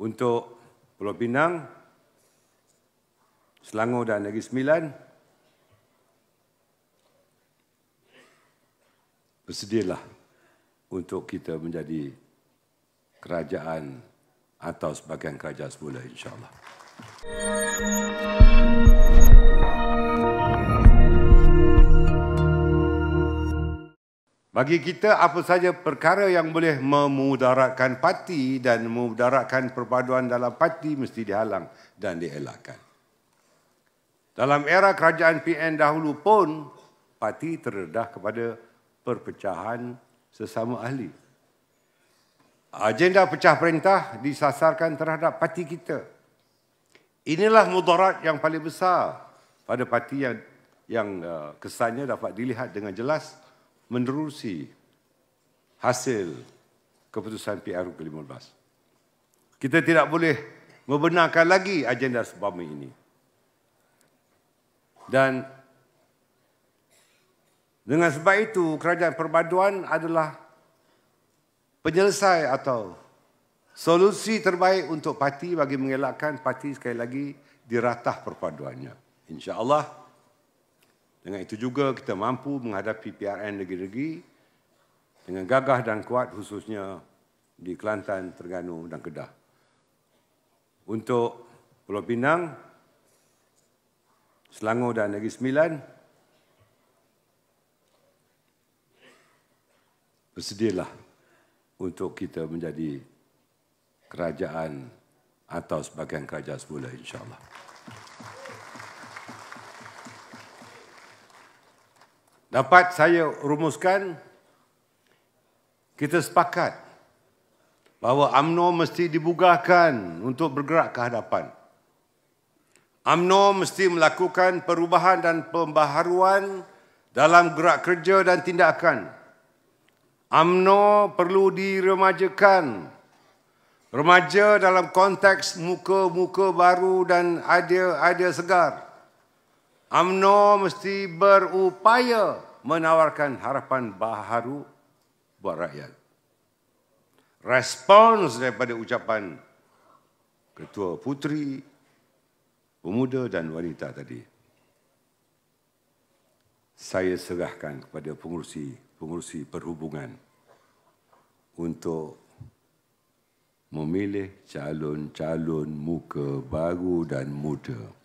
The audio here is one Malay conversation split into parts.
untuk Pulau Pinang, Selangor dan Negeri Sembilan bersedialah untuk kita menjadi kerajaan atau sebagian kerajaan semula Insyaallah. Bagi kita apa saja perkara yang boleh memudaratkan parti dan memudaratkan perpaduan dalam parti mesti dihalang dan dielakkan. Dalam era kerajaan PN dahulu pun, parti terdedah kepada perpecahan sesama ahli. Agenda pecah perintah disasarkan terhadap parti kita. Inilah mudarat yang paling besar pada parti yang, yang uh, kesannya dapat dilihat dengan jelas menerusi hasil keputusan PRU ke-15. Kita tidak boleh membenarkan lagi agenda sebabnya ini. Dan dengan sebab itu, kerajaan perpaduan adalah penyelesai atau solusi terbaik untuk parti bagi mengelakkan parti sekali lagi diratah perpaduannya. InsyaAllah. Allah. Dengan itu juga kita mampu menghadapi PRN negeri-negeri dengan gagah dan kuat khususnya di Kelantan, Terengganu dan Kedah. Untuk Pulau Pinang, Selangor dan Negeri Sembilan, bersedialah untuk kita menjadi kerajaan atau sebagian kerajaan semula insyaAllah. allah dapat saya rumuskan kita sepakat bahawa UMNO mesti dibugarkan untuk bergerak ke hadapan. UMNO mesti melakukan perubahan dan pembaharuan dalam gerak kerja dan tindakan. UMNO perlu diremajakan. Remaja dalam konteks muka-muka baru dan idea-idea segar. UMNO mesti berupaya menawarkan harapan baharu buat rakyat. Respons daripada ucapan Ketua Putri, Pemuda dan Wanita tadi. Saya serahkan kepada pengurusi-pengurusi perhubungan untuk memilih calon-calon muka baru dan muda.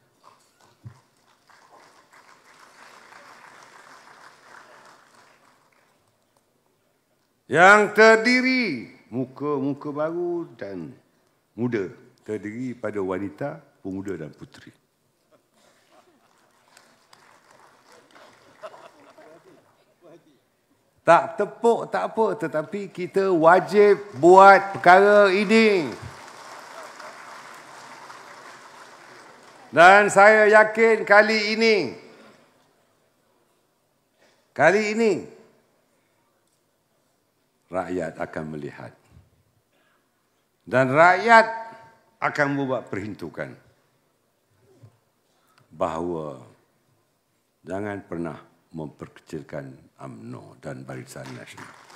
yang terdiri muka-muka baru dan muda terdiri pada wanita, pemuda dan putri Tak tepuk tak apa tetapi kita wajib buat perkara ini. Dan saya yakin kali ini kali ini rakyat akan melihat. Dan rakyat akan membuat perhitungan bahawa jangan pernah memperkecilkan UMNO dan Barisan Nasional.